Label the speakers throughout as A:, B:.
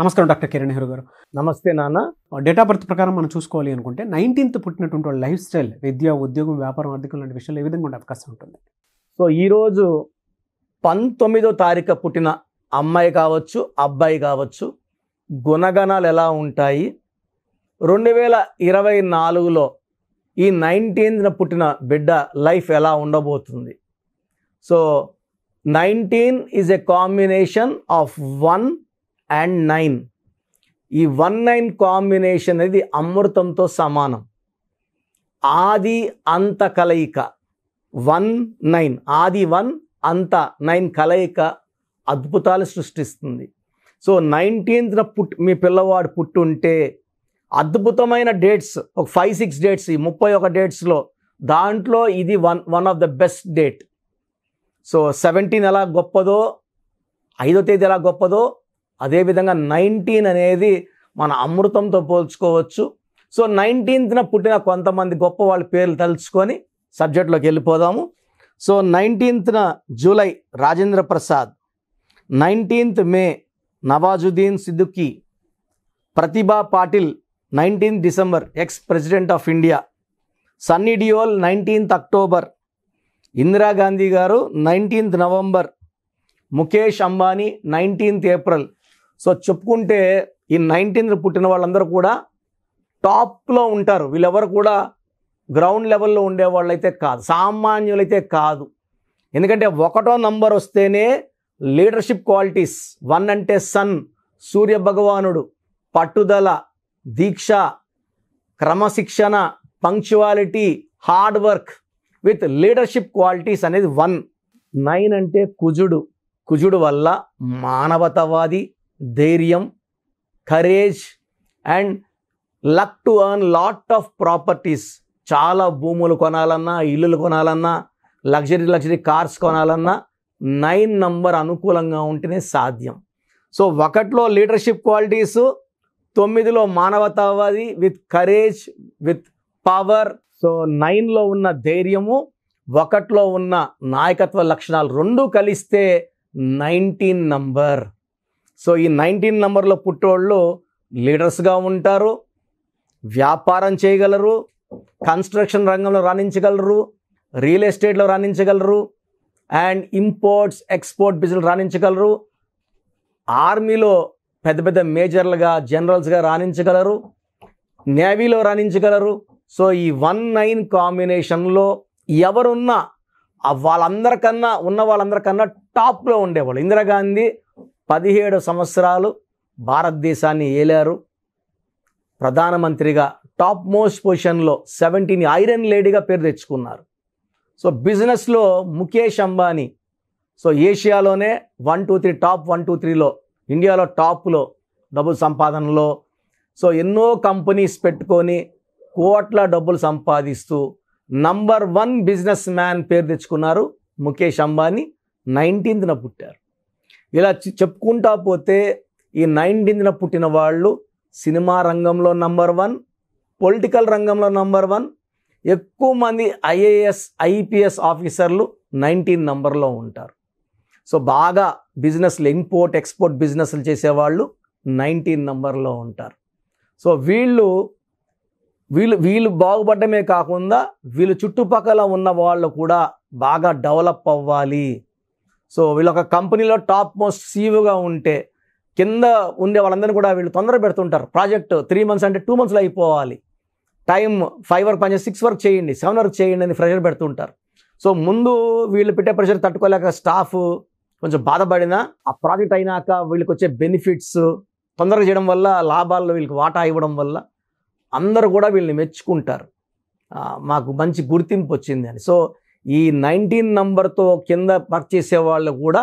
A: నమస్కారం డాక్టర్ కిరణ్ నెహ్రూ గారు నమస్తే నాన్న డేట్ ఆఫ్ బర్త్ ప్రకారం మనం చూసుకోవాలి అనుకుంటే నైన్టీన్త్ పుట్టినటువంటి వాళ్ళ లైఫ్ స్టైల్ విద్య ఉద్యోగం వ్యాపారం ఆర్థికం లాంటి విషయాలు ఏ విధంగా ఉండే అవకాశం ఉంటుంది సో ఈరోజు పంతొమ్మిదో తారీఖు పుట్టిన అమ్మాయి కావచ్చు అబ్బాయి కావచ్చు గుణగణాలు ఎలా ఉంటాయి రెండు వేల ఇరవై నాలుగులో ఈ నైన్టీన్త్న పుట్టిన బిడ్డ లైఫ్ ఎలా ఉండబోతుంది so nineteen is a combination of one and nine ఈ వన్ నైన్ కాంబినేషన్ అనేది అమృతంతో సమానం ఆది అంత కలయిక వన్ నైన్ ఆది వన్ అంత నైన్ కలయిక అద్భుతాలు సృష్టిస్తుంది సో నైన్టీన్త్న పుట్టు మీ పిల్లవాడు పుట్టుంటే అద్భుతమైన డేట్స్ ఒక ఫైవ్ సిక్స్ డేట్స్ ఈ ముప్పై ఒక డేట్స్లో దాంట్లో ఇది one one of the best date so seventeen ఎలా గొప్పదో ఐదో తేదీ ఎలా గొప్పదో అదేవిధంగా నైన్టీన్ అనేది మన అమృతంతో పోల్చుకోవచ్చు సో నైన్టీన్త్న పుట్టిన కొంతమంది గొప్ప వాళ్ళ పేర్లు తలుచుకొని సబ్జెక్ట్లోకి వెళ్ళిపోదాము సో నైన్టీన్త్న July Rajendra Prasad nineteenth May Nawazuddin Siddiqui Pratibha Patil nineteenth December ex president of India Sunny Deol nineteenth October Indira Gandhi గారు nineteenth November Mukesh Ambani nineteenth April so చెప్పుకుంటే ఈ నైన్టీన్త్ పుట్టిన వాళ్ళందరూ కూడా టాప్లో ఉంటారు వీళ్ళెవరు కూడా గ్రౌండ్ లెవెల్లో ఉండే వాళ్ళైతే కాదు సామాన్యులైతే కాదు ఎందుకంటే ఒకటో నంబర్ వస్తేనే లీడర్షిప్ క్వాలిటీస్ వన్ అంటే సన్ సూర్య భగవానుడు పట్టుదల దీక్ష క్రమశిక్షణ punctuality hard work with leadership qualities అనేది వన్ నైన్ అంటే కుజుడు కుజుడు వల్ల మానవతవాది ధైర్యం courage and luck to earn lot of properties చాలా భూములు కొనాలన్నా ఇల్లులు కొనాలన్నా లగ్జరీ లగ్జరీ కార్స్ కొనాలన్నా నైన్ నంబర్ అనుకూలంగా ఉంటేనే సాధ్యం సో ఒకటిలో లీడర్షిప్ క్వాలిటీస్ తొమ్మిదిలో మానవతావాది with courage with power so నైన్లో ఉన్న ధైర్యము ఒకటిలో ఉన్న నాయకత్వ లక్షణాలు రెండు కలిస్తే నైన్టీన్ నంబర్ సో ఈ నైన్టీన్ నెంబర్లో పుట్టేవాళ్ళు లీడర్స్గా ఉంటారు వ్యాపారం చేయగలరు కన్స్ట్రక్షన్ రంగంలో రాణించగలరు రియల్ ఎస్టేట్లో రాణించగలరు అండ్ ఇంపోర్ట్స్ ఎక్స్పోర్ట్ బిజినెస్ రాణించగలరు ఆర్మీలో పెద్ద పెద్ద మేజర్లుగా జనరల్స్గా రాణించగలరు నేవీలో రాణించగలరు సో ఈ వన్ నైన్ కాంబినేషన్లో ఎవరున్నా వాళ్ళందరికన్నా ఉన్న వాళ్ళందరికన్నా టాప్లో ఉండేవాళ్ళు ఇందిరాగాంధీ పదిహేడు సంవత్సరాలు భారతదేశాన్ని ఏలారు ప్రధానమంత్రిగా టాప్ మోస్ట్ పొజిషన్లో సెవెంటీన్ ఐరన్ లేడీగా పేరు తెచ్చుకున్నారు సో బిజినెస్లో ముఖేష్ అంబానీ సో ఏషియాలోనే one two three top one two త్రీలో ఇండియాలో టాప్లో డబ్బులు సంపాదనలో సో ఎన్నో కంపెనీస్ పెట్టుకొని కోట్ల డబ్బులు సంపాదిస్తూ నంబర్ వన్ బిజినెస్ మ్యాన్ పేరు తెచ్చుకున్నారు ముఖేష్ అంబానీ నైన్టీన్త్న పుట్టారు ఇలా చెప్పుకుంటా పోతే ఈ నైన్టీన్త్న పుట్టిన వాళ్ళు సినిమా రంగంలో నంబర్ వన్ పొలిటికల్ రంగంలో నంబర్ వన్ ఎక్కువ మంది ఐఏఎస్ ఐపీఎస్ ఆఫీసర్లు నైన్టీన్ నంబర్లో ఉంటారు సో బాగా బిజినెస్లు ఇంపోర్ట్ ఎక్స్పోర్ట్ బిజినెస్లు చేసేవాళ్ళు నైన్టీన్ నంబర్లో ఉంటారు సో వీళ్ళు వీళ్ళు వీళ్ళు బాగుపడమే కాకుండా వీళ్ళు చుట్టుపక్కల ఉన్న వాళ్ళు కూడా బాగా డెవలప్ అవ్వాలి సో వీళ్ళు ఒక కంపెనీలో టాప్ మోస్ట్ సీఈఓగా ఉంటే కింద ఉండే వాళ్ళందరినీ కూడా వీళ్ళు తొందర పెడుతుంటారు ప్రాజెక్టు త్రీ మంత్స్ అంటే టూ మంత్స్లో అయిపోవాలి టైం ఫైవ్ వర్క్ పనిచేసి సిక్స్ వర్క్ చేయండి సెవెన్ వర్క్ చేయండి అని ప్రెషర్ పెడుతుంటారు సో ముందు వీళ్ళు పెట్టే ప్రెషర్ తట్టుకోలేక స్టాఫ్ కొంచెం బాధపడినా ఆ ప్రాజెక్ట్ అయినాక వీళ్ళకి వచ్చే బెనిఫిట్స్ తొందరగా చేయడం వల్ల లాభాల్లో వీళ్ళకి వాటా ఇవ్వడం వల్ల అందరూ కూడా వీళ్ళని మెచ్చుకుంటారు మాకు మంచి గుర్తింపు వచ్చింది అని సో ఈ నైన్టీన్ నంబర్తో కింద పర్చేసే వాళ్ళు కూడా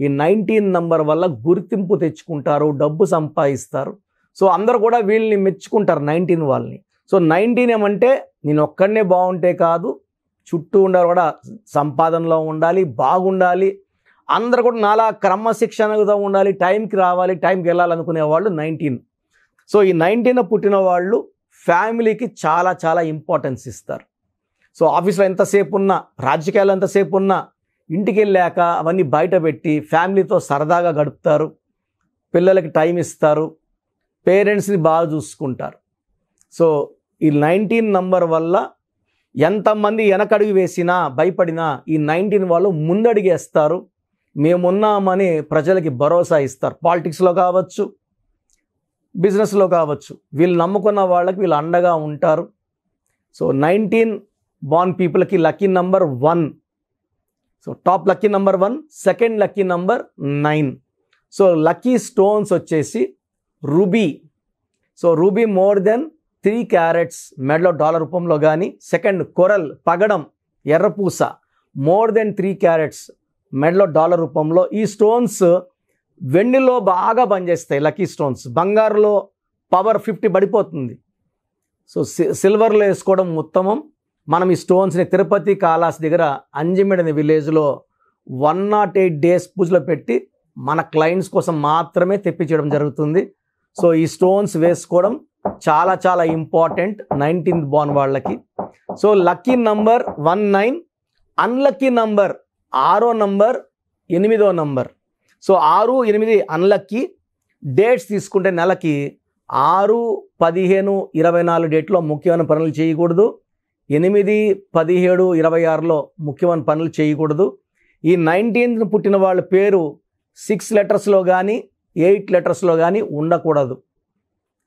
A: ఈ నైన్టీన్ నంబర్ వల్ల గుర్తింపు తెచ్చుకుంటారు డబ్బు సంపాదిస్తారు సో అందరు కూడా వీళ్ళని మెచ్చుకుంటారు నైన్టీన్ వాళ్ళని సో నైన్టీన్ ఏమంటే నేను ఒక్కడనే బాగుంటే కాదు చుట్టూ ఉండాలి కూడా సంపాదనలో ఉండాలి బాగుండాలి అందరు కూడా నాలా క్రమశిక్షణగా ఉండాలి టైంకి రావాలి టైంకి వెళ్ళాలనుకునే వాళ్ళు నైన్టీన్ సో ఈ నైన్టీన్ పుట్టిన వాళ్ళు ఫ్యామిలీకి చాలా చాలా ఇంపార్టెన్స్ ఇస్తారు సో ఆఫీస్లో ఎంతసేపు ఉన్నా రాజకీయాలు ఎంతసేపు ఉన్నా ఇంటికి వెళ్ళాక అవన్నీ బయట పెట్టి ఫ్యామిలీతో సరదాగా గడుపుతారు పిల్లలకి టైం ఇస్తారు పేరెంట్స్ని బాగా చూసుకుంటారు సో ఈ నైన్టీన్ నంబర్ వల్ల ఎంతమంది వెనకడుగు వేసినా భయపడినా ఈ నైన్టీన్ వాళ్ళు ముందడిగేస్తారు మేమున్నామని ప్రజలకి భరోసా ఇస్తారు పాలిటిక్స్లో కావచ్చు బిజినెస్లో కావచ్చు వీళ్ళు నమ్ముకున్న వాళ్ళకి వీళ్ళు అండగా ఉంటారు సో నైన్టీన్ బాన్ పీపుల్కి lucky number one so top lucky number one second lucky number nine so lucky stones వచ్చేసి ruby so ruby more than three carats మెడలో డాలర్ రూపంలో కానీ సెకండ్ కొరల్ పగడం ఎర్రపూస మోర్ దెన్ త్రీ క్యారెట్స్ మెడలో dollar రూపంలో ఈ స్టోన్స్ వెండిలో బాగా పనిచేస్తాయి లక్కీ స్టోన్స్ బంగారులో పవర్ ఫిఫ్టీ పడిపోతుంది సో సిల్వర్లో వేసుకోవడం ఉత్తమం మనం ఈ స్టోన్స్ని తిరుపతి కాలాస్ దగ్గర అంజమిడని విలేజ్లో వన్ నాట్ ఎయిట్ డేస్ పూజలో పెట్టి మన క్లయింట్స్ కోసం మాత్రమే తెప్పించడం జరుగుతుంది సో ఈ స్టోన్స్ వేసుకోవడం చాలా చాలా ఇంపార్టెంట్ నైన్టీన్త్ బాన్ వాళ్ళకి so lucky number one nine unlucky number ఆరో నంబర్ ఎనిమిదో నంబర్ సో ఆరు ఎనిమిది అన్లక్కీ డేట్స్ తీసుకుంటే నెలకి ఆరు పదిహేను ఇరవై నాలుగు డేట్లో ముఖ్యమైన పనులు చేయకూడదు ఎనిమిది పదిహేడు ఇరవై ఆరులో ముఖ్యమైన పనులు చేయకూడదు ఈ నైన్టీన్త్ పుట్టిన వాళ్ళ పేరు సిక్స్ లెటర్స్లో కానీ ఎయిట్ లెటర్స్లో కానీ ఉండకూడదు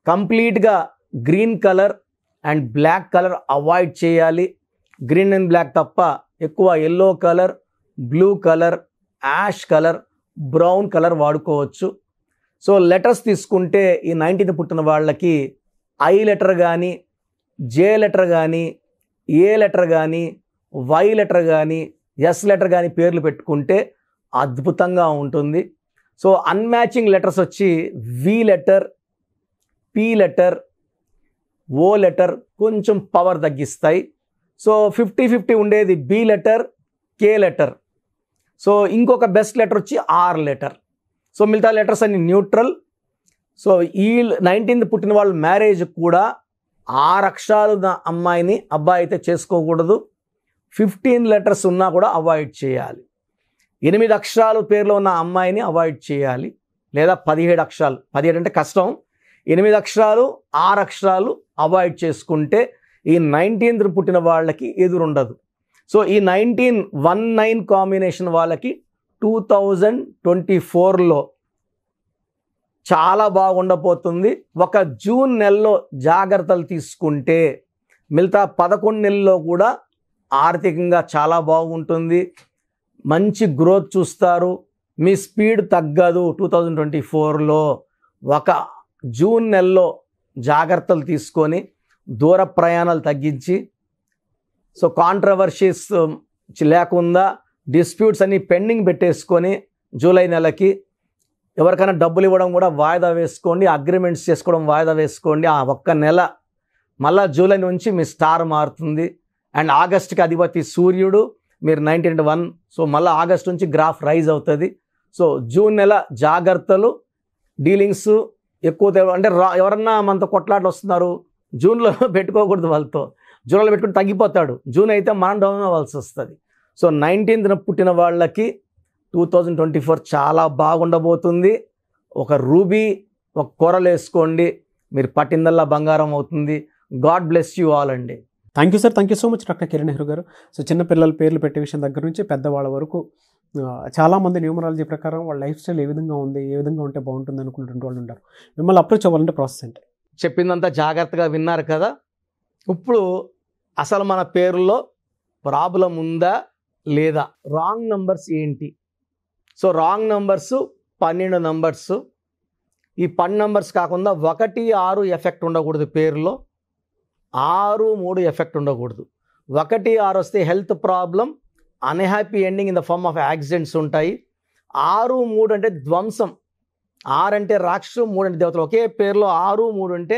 A: కంప్లీట్గా green colour and black colour avoid చేయాలి గ్రీన్ అండ్ బ్లాక్ తప్ప ఎక్కువ yellow colour blue colour ash colour brown colour వాడుకోవచ్చు సో లెటర్స్ తీసుకుంటే ఈ నైన్టీన్త్ పుట్టిన వాళ్ళకి ఐ లెటర్ కానీ జే లెటర్ కానీ ఏ లెటర్ కానీ వై లెటర్ కానీ ఎస్ లెటర్ కానీ పేర్లు పెట్టుకుంటే అద్భుతంగా ఉంటుంది సో అన్మ్యాచింగ్ లెటర్స్ వచ్చి V letter P letter O letter కొంచెం పవర్ తగ్గిస్తాయి సో ఫిఫ్టీ ఫిఫ్టీ ఉండేది B letter K letter so ఇంకొక బెస్ట్ లెటర్ వచ్చి ఆర్ లెటర్ సో మిగతా లెటర్స్ అన్ని న్యూట్రల్ సో ఈ నైన్టీన్త్ పుట్టిన వాళ్ళ మ్యారేజ్ కూడా ఆ అక్షరాలు నా అమ్మాయిని అబ్బాయి అయితే చేసుకోకూడదు ఫిఫ్టీన్ లెటర్స్ ఉన్నా కూడా అవాయిడ్ చేయాలి ఎనిమిది అక్షరాలు పేర్లో ఉన్న అమ్మాయిని అవాయిడ్ చేయాలి లేదా పదిహేడు అక్షరాలు పదిహేడు అంటే కష్టం ఎనిమిది అక్షరాలు ఆరు అక్షరాలు అవాయిడ్ చేసుకుంటే ఈ నైన్టీన్త్ పుట్టిన వాళ్ళకి ఎదురుండదు సో ఈ నైన్టీన్ వన్ నైన్ కాంబినేషన్ వాళ్ళకి టూ థౌజండ్ ట్వంటీ ఫోర్లో చాలా బాగుండబోతుంది ఒక జూన్ నెలలో జాగ్రత్తలు తీసుకుంటే మిగతా పదకొండు నెలల్లో కూడా ఆర్థికంగా చాలా బాగుంటుంది మంచి గ్రోత్ చూస్తారు మీ స్పీడ్ తగ్గదు టూ థౌజండ్ ట్వంటీ ఫోర్లో ఒక జూన్ నెలలో జాగ్రత్తలు తీసుకొని దూర ప్రయాణాలు తగ్గించి సో కాంట్రవర్షీస్ లేకుండా డిస్ప్యూట్స్ అన్ని పెండింగ్ పెట్టేసుకొని జూలై నెలకి ఎవరికైనా డబ్బులు ఇవ్వడం కూడా వాయిదా వేసుకోండి అగ్రిమెంట్స్ చేసుకోవడం వాయిదా వేసుకోండి ఆ ఒక్క నెల మళ్ళా జూలై నుంచి మీ స్టార్ మారుతుంది అండ్ ఆగస్ట్కి అధిపతి సూర్యుడు మీరు నైన్టీన్ వన్ సో మళ్ళీ ఆగస్ట్ నుంచి గ్రాఫ్ రైజ్ అవుతుంది సో జూన్ నెల జాగ్రత్తలు డీలింగ్స్ ఎక్కువ అంటే రా ఎవరన్నా మనతో కొట్లాటలు వస్తున్నారు జూన్లో పెట్టుకోకూడదు వాళ్ళతో జూన్లో పెట్టుకుని తగ్గిపోతాడు జూన్ అయితే మనం డౌన్ అవ్వాల్సి వస్తుంది సో నైన్టీన్త్న పుట్టిన వాళ్ళకి టూ థౌజండ్ ట్వంటీ ఫోర్ చాలా బాగుండబోతుంది ఒక రూబీ ఒక కూరలు వేసుకోండి మీరు పట్టిందల్లా బంగారం అవుతుంది గాడ్ బ్లెస్ యూ ఆల్ అండి thank you sir thank you so much doctor Kiran Nehru గారు సో చిన్నపిల్లల పేర్లు పెట్టే విషయం దగ్గర నుంచి పెద్దవాళ్ళ వరకు చాలామంది న్యూమరాలజీ ప్రకారం వాళ్ళ లైఫ్ స్టైల్ ఏ విధంగా ఉంది ఏ విధంగా ఉంటే బాగుంటుంది అనుకుంటున్న వాళ్ళు ఉంటారు మిమ్మల్ని అప్రోచ్ అవ్వాలంటే ప్రాసెస్ ఏంటి చెప్పిందంతా జాగ్రత్తగా విన్నారు కదా ఇప్పుడు అసలు మన పేరులో ప్రాబ్లం ఉందా లేదా రాంగ్ నంబర్స్ ఏంటి సో రాంగ్ నంబర్స్ పన్నెండు నంబర్స్ ఈ పన్ నంబర్స్ కాకుండా ఒకటి ఆరు ఎఫెక్ట్ ఉండకూడదు పేరులో ఆరు మూడు ఎఫెక్ట్ ఉండకూడదు ఒకటి ఆరు వస్తే health problem unhappy ending in the form of accidents ఉంటాయి ఆరు మూడు అంటే ధ్వంసం ఆరు అంటే రాక్షసు మూడు అంటే దేవతలు ఒకే పేరులో ఆరు మూడు అంటే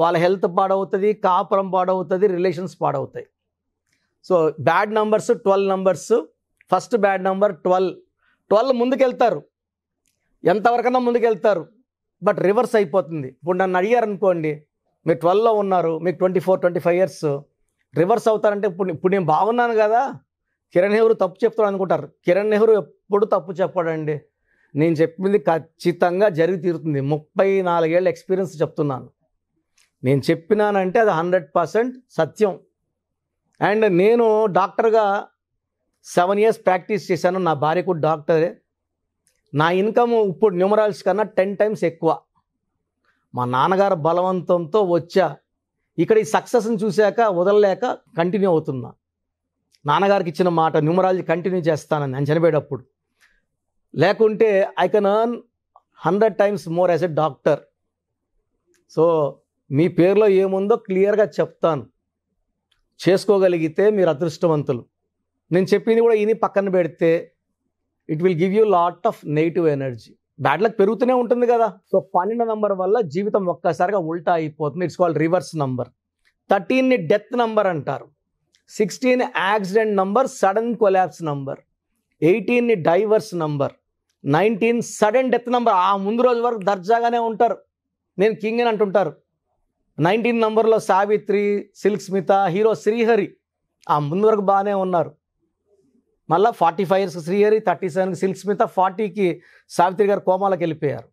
A: వాళ్ళ హెల్త్ పాడవుతుంది కాపురం పాడవుతుంది రిలేషన్స్ పాడవుతాయి so bad numbers twelve numbers first bad number twelve twelve ముందుకెళ్తారు ఎంతవరకన్నా ముందుకెళ్తారు బట్ రివర్స్ అయిపోతుంది ఇప్పుడు నన్ను అడిగారు అనుకోండి మీరు ట్వెల్వ్లో ఉన్నారు మీకు twenty four twenty five years reverse అవుతారంటే ఇప్పుడు ఇప్పుడు నేను బాగున్నాను కదా కిరణ్ నెహ్రూ తప్పు చెప్తాడు అనుకుంటారు కిరణ్ నెహ్రూ ఎప్పుడు తప్పు చెప్పాడండి నేను చెప్పింది ఖచ్చితంగా జరిగి తీరుతుంది ముప్పై నాలుగేళ్ళ ఎక్స్పీరియన్స్ చెప్తున్నాను నేను చెప్పినానంటే అది హండ్రెడ్ పర్సెంట్ సత్యం అండ్ నేను డాక్టర్గా సెవెన్ ఇయర్స్ ప్రాక్టీస్ చేశాను నా భార్య కూడా డాక్టరే నా ఇన్కమ్ ఇప్పుడు న్యూమరాల్స్ కన్నా టెన్ టైమ్స్ ఎక్కువ మా నాన్నగారు బలవంతంతో వచ్చా ఇక్కడ ఈ సక్సెస్ని చూశాక వదలలేక కంటిన్యూ అవుతున్నా నాన్నగారికి ఇచ్చిన మాట న్యూమరాలజీ కంటిన్యూ చేస్తానని నేను చనిపోయేటప్పుడు లేకుంటే I can earn hundred times more as a doctor so మీ పేరులో ఏముందో క్లియర్గా చెప్తాను చేసుకోగలిగితే మీరు అదృష్టవంతులు నేను చెప్పింది కూడా ఇని పక్కన పెడితే it will give you lot of negative energy bad luck పెరుగుతూనే ఉంటుంది కదా సో పన్నెండు నంబర్ వల్ల జీవితం ఒక్కసారిగా ఉల్టా అయిపోతుంది ఇట్స్ కాల్డ్ రివర్స్ నంబర్ థర్టీన్ని డెత్ నంబర్ అంటారు sixteen accident number sudden collapse number ఎయిటీన్ని divorce number nineteen sudden death number ఆ ముందు రోజు వరకు దర్జాగానే ఉంటారు నేను కింగ్ అని అంటుంటారు నైన్టీన్ నంబర్లో సావిత్రి సిల్క్ స్మిత హీరో శ్రీహరి ఆ ముందు వరకు బాగానే ఉన్నారు మళ్ళీ forty five years Srihari thirty సెవెన్కి సిల్క్ స్మిత ఫార్టీకి సావిత్రి గారు కోమాలకు వెళ్ళిపోయారు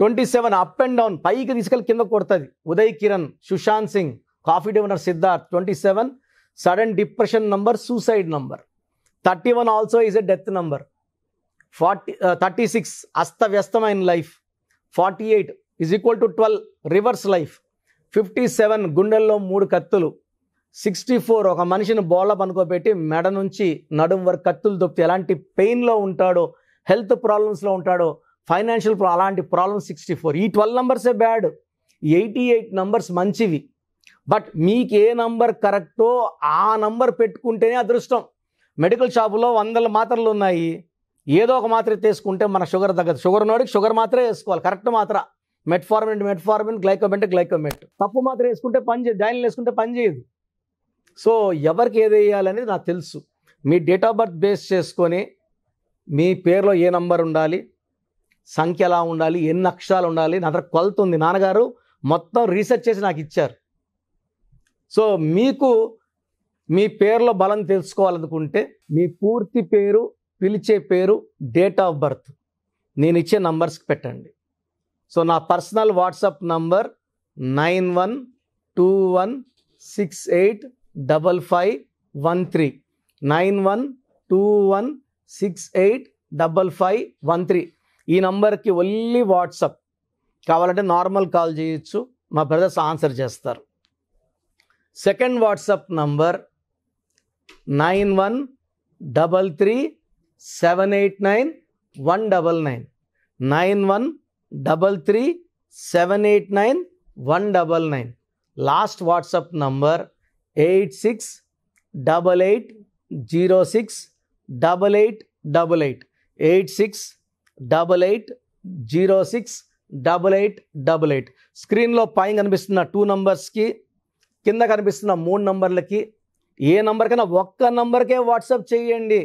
A: twenty seven up and down పైకి తీసుకెళ్ళి కింద కొడుతుంది Uday Kiran Sushant Singh Coffee Day owner Siddharth twenty seven sudden depression number suicide number thirty one also is a death number forty thirty six అస్తవ్యస్తమైన life forty eight is equal to twelve reverse life fifty seven గుండెల్లో మూడు కత్తులు sixty four ఒక మనిషిని బోళ్ళ పనుకోబెట్టి మెడ నుంచి నడుం వరకు కత్తులు దొప్పితే ఎలాంటి పెయిన్లో ఉంటాడో హెల్త్ ప్రాబ్లమ్స్లో ఉంటాడో ఫైనాన్షియల్ అలాంటి ప్రాబ్లమ్స్ సిక్స్టీ ఫోర్ ఈ ట్వెల్వ్ నంబర్సే బ్యాడ్ ఎయిటీ ఎయిట్ నంబర్స్ మంచివి బట్ మీకు ఏ నంబర్ కరెక్టో ఆ నంబర్ పెట్టుకుంటేనే అదృష్టం మెడికల్ షాపులో వందల మాత్రలు ఉన్నాయి ఏదో ఒక మాత్ర తీసుకుంటే మన షుగర్ తగ్గదు షుగర్ నోడికి షుగర్ మాత్రమే వేసుకోవాలి కరెక్ట్ మాత్ర మెట్ఫార్మెంట్ మెట్ఫార్మెంట్ గ్లైకోమెంట్ గ్లైకోమెంట్ తప్పు మాత్రం వేసుకుంటే పని చేయదు డైన్ వేసుకుంటే పని చేయదు సో ఎవరికి ఏది వేయాలనేది నాకు తెలుసు మీ డేట్ ఆఫ్ బర్త్ బేస్ చేసుకొని మీ పేరులో ఏ నంబర్ ఉండాలి సంఖ్య ఎలా ఉండాలి ఎన్ని అక్షరాలు ఉండాలి నా దగ్గర కొలత ఉంది నాన్నగారు మొత్తం రీసెర్చ్ చేసి నాకు ఇచ్చారు సో మీకు మీ పేరులో బలం తెలుసుకోవాలనుకుంటే మీ పూర్తి పేరు పిలిచే పేరు డేట్ ఆఫ్ బర్త్ నేను ఇచ్చే నంబర్స్కి పెట్టండి సో నా personal WhatsApp number nine one two one six eight double five one three nine one two one six eight double five one three ఈ నంబర్కి ఓన్లీ వాట్సప్ కావాలంటే నార్మల్ కాల్ చేయొచ్చు మా brothers answer చేస్తారు second WhatsApp number nine one double three seven eight nine one double nine nine one double three seven eight nine one double nine last WhatsApp number eight six double eight zero six double eight double eight eight six double eight zero six double eight double eight స్క్రీన్లో పైన కనిపిస్తున్న two నంబర్స్కి కింద కనిపిస్తున్న మూడు నంబర్లకి ఏ నంబర్కైనా ఒక్క నంబర్కే WhatsApp చేయండి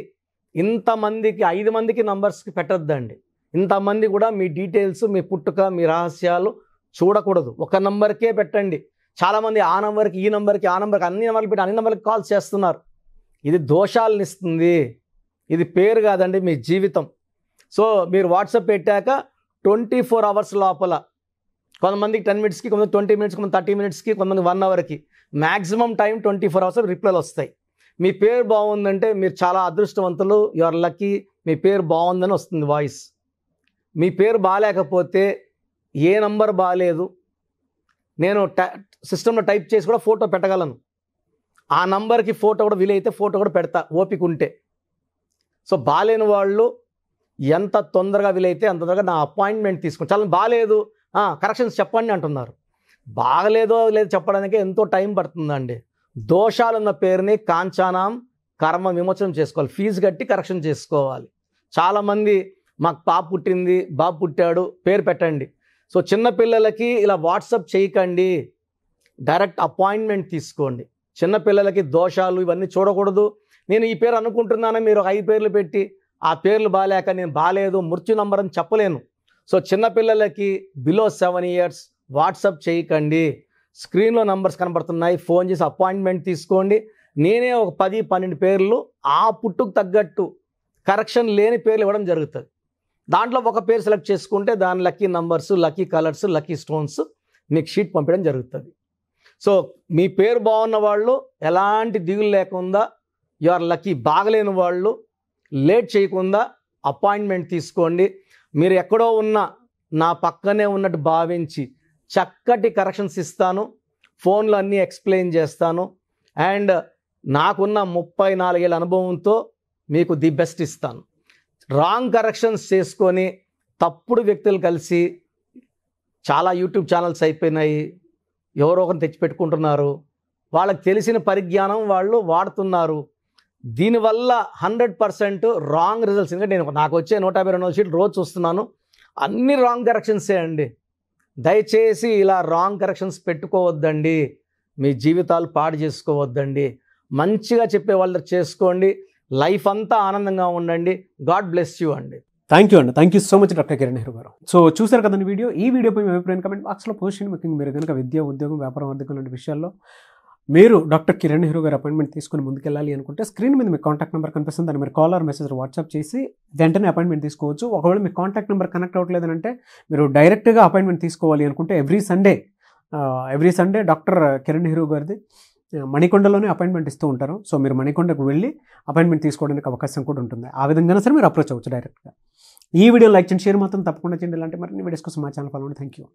A: ఇంతమందికి ఐదు మందికి నంబర్స్కి పెట్టద్దండి ఇంతమంది కూడా మీ డీటెయిల్స్ మీ పుట్టుక మీ రహస్యాలు చూడకూడదు ఒక నంబర్కే పెట్టండి చాలామంది ఆ నంబర్కి ఈ నంబర్కి ఆ నంబర్కి అన్ని నెంబర్లు పెట్టి అన్ని నెంబర్కి కాల్స్ చేస్తున్నారు ఇది దోషాలను ఇస్తుంది ఇది పేరు కాదండి మీ జీవితం సో మీరు వాట్సాప్ పెట్టాక ట్వంటీ ఫోర్ అవర్స్ లోపల కొంతమందికి టెన్ మినిట్స్కి కొంతమంది ట్వంటీ మినిట్స్కి కొంత థర్టీ మినిట్స్కి కొంతమంది వన్ అవర్కి maximum time twenty four hours రిప్లైలు వస్తాయి మీ పేరు బాగుందంటే మీరు చాలా అదృష్టవంతులు యువర్ లక్కీ మీ పేరు బాగుందని వస్తుంది వాయిస్ మీ పేరు బాగాలేకపోతే ఏ నంబర్ బాగాలేదు నేను సిస్టంలో టైప్ చేసి కూడా ఫోటో పెట్టగలను ఆ నంబర్కి ఫోటో కూడా వీలైతే ఫోటో కూడా పెడతా ఓపిక ఉంటే సో బాగాలేని వాళ్ళు ఎంత తొందరగా వీలైతే అంత తొందరగా నా అపాయింట్మెంట్ తీసుకుని చాలా బాగాలేదు కరెక్షన్స్ చెప్పండి అంటున్నారు బాగలేదో లేదో చెప్పడానికి ఎంతో టైం పడుతుందండి దోషాలున్న పేరుని కాంచానాం కర్మ విమోచనం చేసుకోవాలి ఫీజు కట్టి కరెక్షన్ చేసుకోవాలి చాలామంది మాకు పాప పుట్టింది బాబు పుట్టాడు పేరు పెట్టండి సో చిన్నపిల్లలకి ఇలా వాట్సప్ చేయకండి డైరెక్ట్ అపాయింట్మెంట్ తీసుకోండి చిన్నపిల్లలకి దోషాలు ఇవన్నీ చూడకూడదు నేను ఈ పేరు అనుకుంటున్నాను మీరు ఐదు పేర్లు పెట్టి ఆ పేర్లు బాగాలేక నేను బాగాలేదు మృత్యు నంబర్ అని చెప్పలేను సో చిన్నపిల్లలకి బిలో సెవెన్ ఇయర్స్ వాట్సప్ చేయకండి స్క్రీన్లో నంబర్స్ కనబడుతున్నాయి ఫోన్ చేసి అపాయింట్మెంట్ తీసుకోండి నేనే ఒక పది పన్నెండు పేర్లు ఆ పుట్టుకు తగ్గట్టు కరెక్షన్ లేని పేర్లు ఇవ్వడం జరుగుతుంది దాంట్లో ఒక పేరు సెలెక్ట్ చేసుకుంటే దాని lucky numbers lucky colours lucky stones మీకు షీట్ పంపించడం జరుగుతుంది సో మీ పేరు బాగున్న వాళ్ళు ఎలాంటి దిగులు లేకుండా యు ఆర్ లక్కీ బాగలేని వాళ్ళు లేట్ చేయకుండా అపాయింట్మెంట్ తీసుకోండి మీరు ఎక్కడో ఉన్న నా పక్కనే ఉన్నట్టు భావించి చక్కటి కరెక్షన్స్ ఇస్తాను ఫోన్లో అన్నీ ఎక్స్ప్లెయిన్ చేస్తాను అండ్ నాకున్న ముప్పై నాలుగేళ్ళ అనుభవంతో మీకు ది బెస్ట్ ఇస్తాను రాంగ్ కరెక్షన్స్ చేసుకొని తప్పుడు వ్యక్తులు కలిసి చాలా యూట్యూబ్ ఛానల్స్ అయిపోయినాయి ఎవరో ఒకరిని తెచ్చిపెట్టుకుంటున్నారు వాళ్ళకి తెలిసిన పరిజ్ఞానం వాళ్ళు వాడుతున్నారు దీనివల్ల హండ్రెడ్ పర్సెంట్ రాంగ్ రిజల్ట్స్ ఎందుకంటే నేను నాకు వచ్చే నూట యాభై రెండు సీట్లు రోజు చూస్తున్నాను అన్ని రాంగ్ కరెక్షన్సే అండి దయచేసి ఇలా రాంగ్ కరెక్షన్స్ పెట్టుకోవద్దండి మీ జీవితాలు పాడు చేసుకోవద్దండి మంచిగా చెప్పే వాళ్ళు చేసుకోండి లైఫ్ అంతా ఆనందంగా ఉండండి గాడ్ బ్లెస్ యూ అండి థ్యాంక్ యూ అండి thank you so much doctor Kiran Nehru గారు సో చూశారు ఈ వీడియో ఈ వీడియోపై మీ అభిప్రాయం కమెంట్ బాక్స్లో పోస్ట్ చేయండి మీరు కనుక విద్య ఉద్యోగం వ్యాపారం ఆర్థికం లాంటి విషయాల్లో మీరు డాక్టర్ కిరణ్ నెహ్రూ గారు అపాయింట్మెంట్ తీసుకుని ముందుకెళ్ళాలి అనుకుంటే స్క్రీన్ మీద మీ కాంటాక్ట్ నెంబర్ కనిపిస్తుంది దాన్ని మీరు కాల్ ఆర్ మెసేజ్ వాట్సాప్ చేసి వెంటనే అపాయింట్మెంట్ తీసుకోవచ్చు ఒకవేళ మీ కాంటాక్ట్ నెంబర్ కనెక్ట్ అవ్వట్లేదంటే మీరు డైరెక్ట్గా అపాయింట్మెంట్ తీసుకోవాలి అనుకుంటే every Sunday every Sunday doctor Kiran Nehru గారిది మణికొండలోనే అపాయింట్మెంట్ ఇస్తూ ఉంటారు సో మీరు మణికొండకు వెళ్ళి అపాయింట్మెంట్ తీసుకోవడానికి అవకాశం కూడా ఉంటుంది ఆ విధంగానే సరే మీరు అప్రోచ్ అవ్వచ్చు డైరెక్ట్గా ఈ వీడియో లైక్ చేయండి షేర్ మాత్రం తప్పకుండా చేయండి ఇలాంటి మరిన్ని వీడియోస్ కోసం మా ఛానల్ ఫాలో థ్యాంక్ యూ